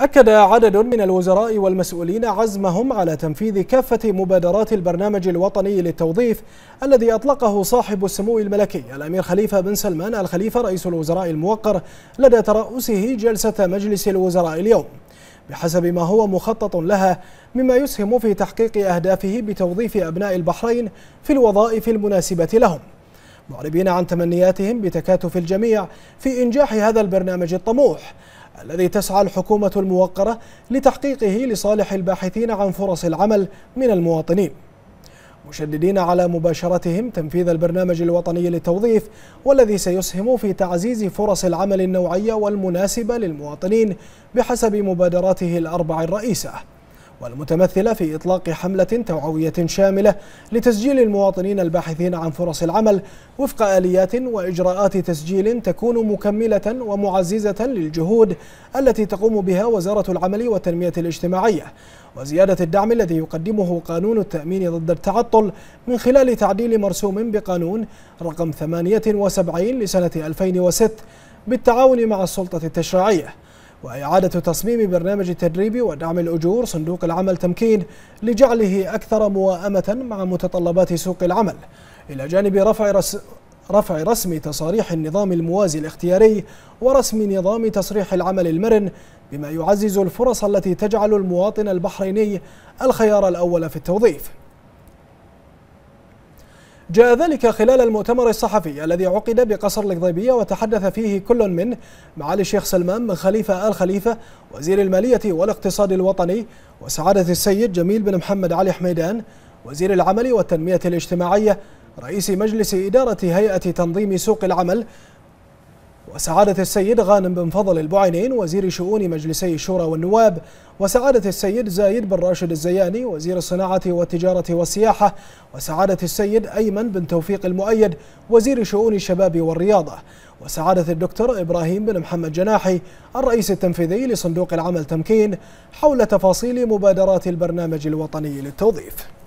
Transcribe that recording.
أكد عدد من الوزراء والمسؤولين عزمهم على تنفيذ كافة مبادرات البرنامج الوطني للتوظيف الذي أطلقه صاحب السمو الملكي الأمير خليفة بن سلمان الخليفة رئيس الوزراء الموقر لدى ترأسه جلسة مجلس الوزراء اليوم بحسب ما هو مخطط لها مما يسهم في تحقيق أهدافه بتوظيف أبناء البحرين في الوظائف المناسبة لهم معربين عن تمنياتهم بتكاتف الجميع في إنجاح هذا البرنامج الطموح الذي تسعى الحكومة الموقرة لتحقيقه لصالح الباحثين عن فرص العمل من المواطنين مشددين على مباشرتهم تنفيذ البرنامج الوطني للتوظيف والذي سيسهم في تعزيز فرص العمل النوعية والمناسبة للمواطنين بحسب مبادراته الأربع الرئيسة والمتمثلة في إطلاق حملة توعوية شاملة لتسجيل المواطنين الباحثين عن فرص العمل وفق آليات وإجراءات تسجيل تكون مكملة ومعززة للجهود التي تقوم بها وزارة العمل والتنمية الاجتماعية وزيادة الدعم الذي يقدمه قانون التأمين ضد التعطل من خلال تعديل مرسوم بقانون رقم 78 لسنة 2006 بالتعاون مع السلطة التشريعية وإعادة تصميم برنامج التدريب ودعم الأجور صندوق العمل تمكين لجعله أكثر موائمة مع متطلبات سوق العمل إلى جانب رفع رس رفع رسم تصاريح النظام الموازي الاختياري ورسم نظام تصريح العمل المرن بما يعزز الفرص التي تجعل المواطن البحريني الخيار الأول في التوظيف جاء ذلك خلال المؤتمر الصحفي الذي عقد بقصر القضيبية وتحدث فيه كل من معالي الشيخ سلمان بن خليفة آل خليفة وزير المالية والاقتصاد الوطني وسعادة السيد جميل بن محمد علي حميدان وزير العمل والتنمية الاجتماعية رئيس مجلس إدارة هيئة تنظيم سوق العمل وسعادة السيد غانم بن فضل البعينين وزير شؤون مجلسي الشورى والنواب وسعادة السيد زايد بن راشد الزياني وزير الصناعة والتجارة والسياحة وسعادة السيد أيمن بن توفيق المؤيد وزير شؤون الشباب والرياضة وسعادة الدكتور إبراهيم بن محمد جناحي الرئيس التنفيذي لصندوق العمل تمكين حول تفاصيل مبادرات البرنامج الوطني للتوظيف